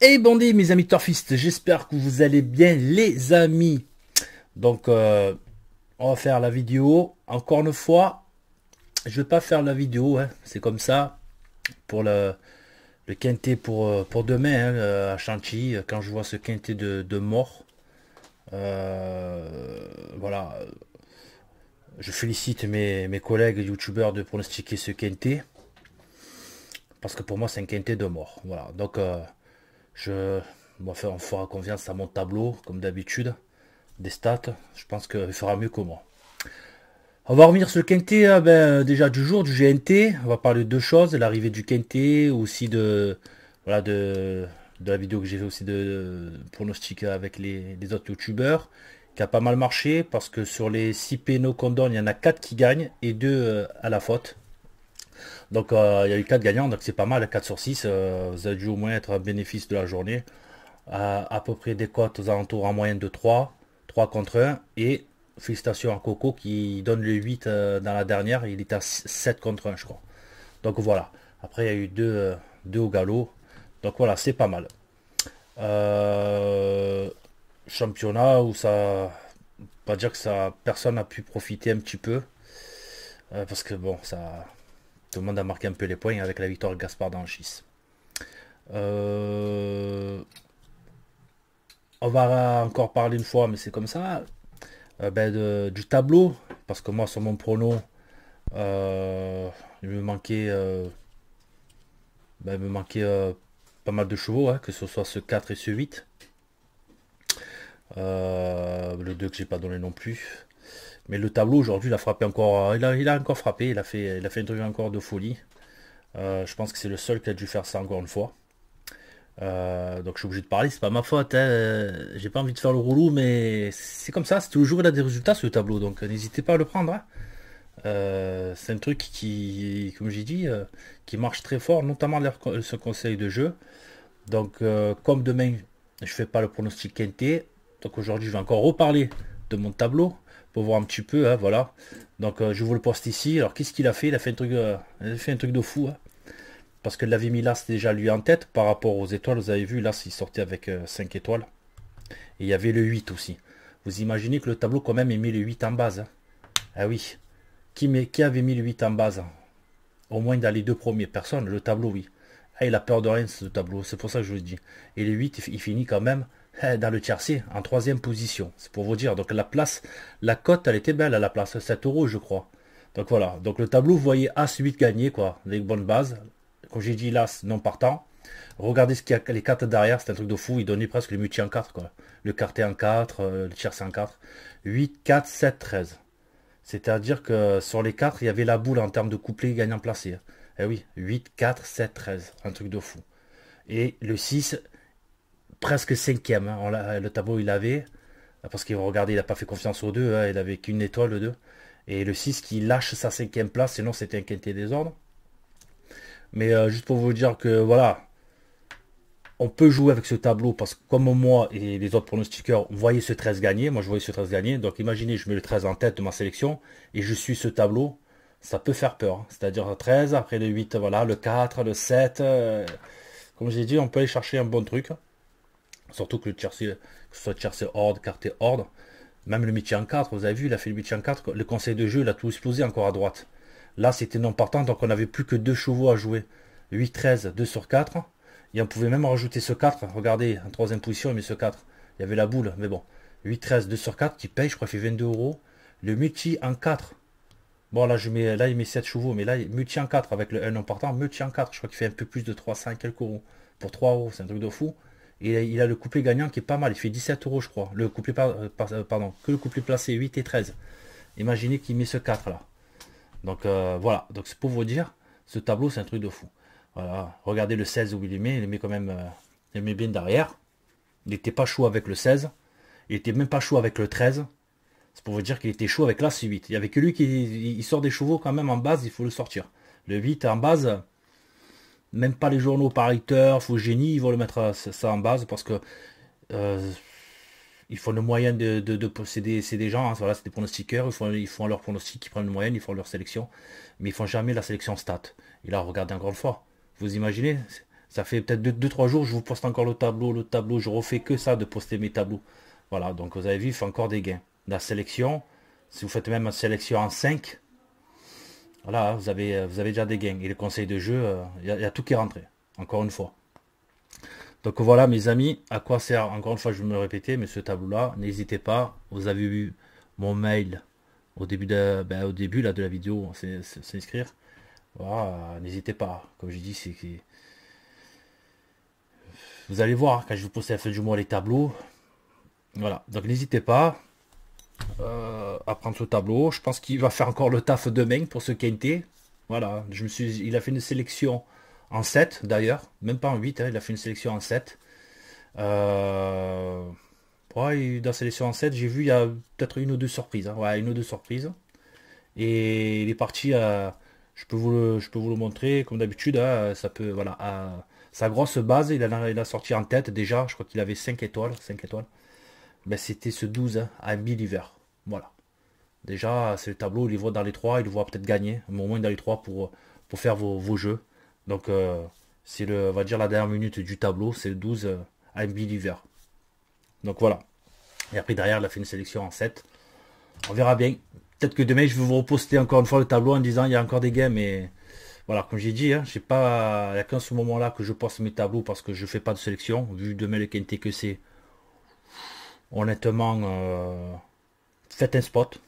Et bondi mes amis Torfistes, j'espère que vous allez bien les amis. Donc euh, on va faire la vidéo. Encore une fois, je vais pas faire la vidéo, hein. c'est comme ça. Pour le, le quintet pour, euh, pour demain hein, euh, à Chantilly, quand je vois ce quintet de, mort. voilà. Je félicite mes, mes collègues youtubeurs de pronostiquer ce quintet. Parce que pour moi c'est un quintet de mort. Voilà. Donc je, vais enfin, on fera confiance à mon tableau, comme d'habitude, des stats. Je pense qu'il fera mieux que moi. On va revenir sur le quintet ah ben, déjà du jour, du GNT. On va parler de deux choses, l'arrivée du quintet, aussi de, voilà, de, la vidéo que j'ai fait aussi de, pronostic avec les, autres youtubeurs, qui a pas mal marché, parce que sur les 6 pénaux qu'on donne, il y en a 4 qui gagnent et deux euh, à la faute. Donc euh, il y a eu 4 gagnants, donc c'est pas mal, 4 sur 6. Euh, vous avez dû au moins être un bénéfice de la journée. Euh, à peu près des cotes aux alentours en moyenne de 3, 3 contre 1. Et félicitations à Coco qui donne le 8 euh, dans la dernière. Il était à 7 contre 1, je crois. Donc voilà. Après, il y a eu 2, euh, au galop. Donc voilà, c'est pas mal. championnat où ça. Pas dire que ça. Personne n'a pu profiter un petit peu. parce que bon, ça tout le monde a marqué un peu les points avec la victoire de Gaspard d'Anchis. Euh... On va encore parler une fois, mais c'est comme ça, euh, ben, du tableau. Parce que moi, sur mon pronom, euh, il me manquait, euh, ben, il me manquait pas mal de chevaux, hein, que ce soit ce 4 et ce 8. le 2 que j'ai pas donné non plus. Mais le tableau aujourd'hui, il a frappé encore. Il a, encore frappé. Il a fait, il a fait un truc encore de folie. Euh, je pense que c'est le seul qui a dû faire ça encore une fois. Euh, donc je suis obligé de parler, c'est pas ma faute. Hein. J'ai pas envie de faire le rouleau, mais c'est comme ça. C'est toujours il a des résultats ce tableau, donc n'hésitez pas à le prendre. Hein. Euh, c'est un truc qui, comme j'ai dit, qui marche très fort, notamment ce conseil de jeu. Donc comme demain, je fais pas le pronostic quinté. Donc aujourd'hui, je vais encore reparler de mon tableau pour voir un petit peu, hein, voilà. Donc euh, je vous le poste ici. Alors qu'est-ce qu'il a fait Il a fait un truc, euh, il a fait un truc de fou. Hein. Parce que avait mis là, déjà lui en tête par rapport aux étoiles. Vous avez vu, là, il sortait avec euh, cinq 5 étoiles. Et il y avait le 8 aussi. Vous imaginez que le tableau quand même est mis le 8 en base. Hein. Ah oui. Qui, met, qui avait mis le 8 en base Au moins dans les deux premières personnes, le tableau, oui. Ah, il a peur de rien ce tableau, c'est pour ça que je vous dis. Et le 8, il finit quand même euh, dans le tiercé, en troisième position. C'est pour vous dire. Donc la place, la cote, elle était belle à la place, 7 euros, je crois. Donc voilà. Donc le tableau, vous voyez As 8 gagné, quoi. Les bonnes bases. Quand j'ai dit l'As non partant. Regardez ce qu'il y a les 4 derrière, c'est un truc de fou. Il donnait presque le multi en 4, quoi. Le quartet en 4, euh, le tiercé en 4. 8, 4, 7, 13. C'est-à-dire que sur les 4, il y avait la boule en termes de couplet gagnant placé. Eh oui, 8, 4, 7, 13. Un truc de fou. Et le 6, presque cinquième. Hein. le tableau, il avait, parce qu'il regardait il n'a pas fait confiance aux deux, hein. il avait qu'une étoile, le deux, Et le 6 qui lâche sa cinquième place, sinon c'était un quintet désordre. Mais euh, juste pour vous dire que voilà, on peut jouer avec ce tableau parce que comme moi et les autres pronostiqueurs voyait ce 13 gagner, moi je voyais ce 13 gagner, donc imaginez je mets le 13 en tête de ma sélection et je suis ce tableau, ça peut faire peur. Hein. C'est-à-dire 13, après le 8, voilà, le 4, le 7, euh, comme j'ai dit, on peut aller chercher un bon truc. Surtout que le Chelsea, que ce soit Chelsea Horde, carter Horde, même le muti en 4, vous avez vu, il a fait le muti en 4, le conseil de jeu, il a tout explosé encore à droite. Là, c'était non partant, donc on n'avait plus que 2 chevaux à jouer. 8-13, 2 sur 4. Et on pouvait même rajouter ce 4. Regardez, en troisième position, il met ce 4. Il y avait la boule, mais bon. 8-13, 2 sur 4 qui paye, je crois, il fait 22 euros. Le multi en 4. Bon, là, je mets, là, il met 7 chevaux, mais là, multi en 4 avec le 1 non partant. Multi en 4, je crois qu'il fait un peu plus de 300 et quelques euros. Pour 3 euros, c'est un truc de fou. Il a, il a, le couplet gagnant qui est pas mal, il fait 17 euros je crois. Le couplet euh, euh, pardon, que le couplet placé 8 et 13. Imaginez qu'il met ce 4 là. Donc euh, voilà, donc c'est pour vous dire, ce tableau c'est un truc de fou. Voilà, regardez le 16 où il les met, il les met quand même il bien derrière. Il n'était pas chaud avec le 16, il était même pas chaud avec le 13. C'est pour vous dire qu'il était chaud avec c 8. Il n'y avait que lui qui il sort des chevaux quand même en base, il faut le sortir. Le 8 en base, même pas les journaux par faut ou Génie, ils vont le mettre ça en base parce que euh, ils font le moyen de, de, de des, gens, hein, c'est des pronostiqueurs, ils font, ils font leur pronostic, ils prennent le moyen, ils font leur sélection, mais ils font jamais la sélection stat. Et là, regardez encore une fois, vous imaginez, ça fait peut-être 2-3 deux, jours, je vous poste encore le tableau, le tableau, je refais que ça de poster mes tableaux. Voilà, donc vous avez vu, il fait encore des gains. La sélection, si vous faites même une sélection en 5, voilà, vous avez, euh, vous avez déjà des gains. Et les conseils de jeu, il euh, y, a tout qui est rentré, encore une fois. Donc voilà mes amis, à quoi sert, encore une fois je vais me répéter, mais ce tableau-là, n'hésitez pas, vous avez vu mon mail au début de, ben, au début là, de la vidéo, s'inscrire. Voilà, n'hésitez pas, comme j'ai dit, c'est que... Vous allez voir, quand je vous poste la fin du mois les tableaux, voilà, donc n'hésitez pas, à euh, prendre ce tableau. Je pense qu'il va faire encore le taf demain pour ce quintet. Voilà, je me suis, il a fait une sélection en 7 d'ailleurs, même pas en 8, hein, il a fait une sélection en 7. Euh, dans la sélection en 7, j'ai vu il y a peut-être une ou deux surprises. Hein. une ou deux surprises. Et il est parti à. Je peux vous le, je peux vous le montrer, comme d'habitude, hein, ça peut. Voilà. Sa grosse base, il a, sorti en tête déjà. Je crois qu'il avait étoiles. 5 étoiles. Ben, c'était ce 12 à à Believer. Voilà. Déjà, c'est le tableau, il les voit dans les trois, il les voit peut-être gagner, mais au moins dans les trois pour, pour faire vos, jeux. Donc, euh, c'est le, va dire la dernière minute du tableau, c'est le 12 à un Believer. Donc voilà. Et après, derrière, il a fait une sélection en 7. On verra bien. Peut-être que demain, je vais vous reposter encore une fois le tableau en disant il y a encore des games. mais voilà, comme j'ai dit, hein, j'ai pas, il n'y a qu'en ce moment-là que je poste mes tableaux parce que je ne fais pas de sélection. Vu demain le quinté que c'est, honnêtement, euh, faites un spot.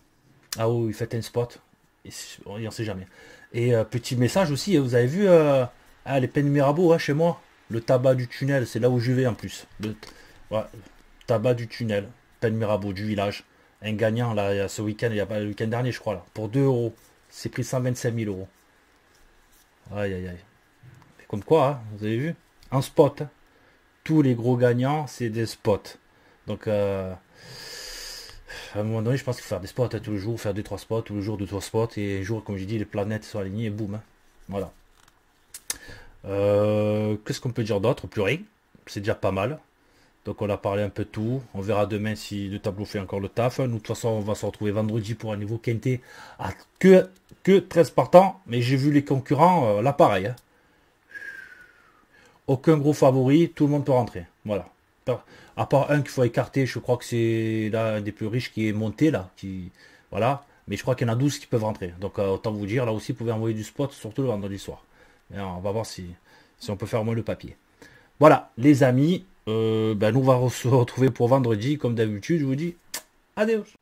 Ah oui, faites un spot. Et, on en sait jamais. Et euh, petit message aussi, hein, vous avez vu euh, ah, les peines Mirabeau hein, chez moi Le tabac du tunnel, c'est là où je vais en plus. Le tabac du tunnel, peine Mirabeau du village. Un gagnant là ce week-end, il y a pas le week-end dernier je crois là, pour 2 euros. C'est pris 125 000 euros. Aïe aïe aïe. Comme quoi, hein, vous avez vu Un spot. Tous les gros gagnants, c'est des spots. Donc, euh, à un moment donné, je pense qu'il faut faire des spots à hein, tous les jours, faire 2 trois spots, tous les jours 2-3 spots, et un jour, comme j'ai dit, les planètes sont alignées et boum. Hein. Voilà. Euh, qu'est-ce qu'on peut dire d'autre Plus rien. C'est déjà pas mal. Donc on a parlé un peu tout. On verra demain si le tableau fait encore le taf. Hein. Nous, de toute façon, on va se retrouver vendredi pour un niveau quinté à que, que 13 partants. Mais j'ai vu les concurrents, l'appareil. Euh, là pareil. Aucun gros favori, tout le monde peut rentrer. Voilà à part un qu'il faut écarter, je crois que c'est l'un des plus riches qui est monté là, qui voilà. Mais je crois qu'il y en a 12 qui peuvent rentrer. Donc euh, autant vous dire, là aussi, vous pouvez envoyer du spot, surtout le vendredi soir. Et on va voir si, si on peut faire moins le papier. Voilà, les amis, euh, ben, nous on va se retrouver pour vendredi, comme d'habitude, je vous dis, adieu.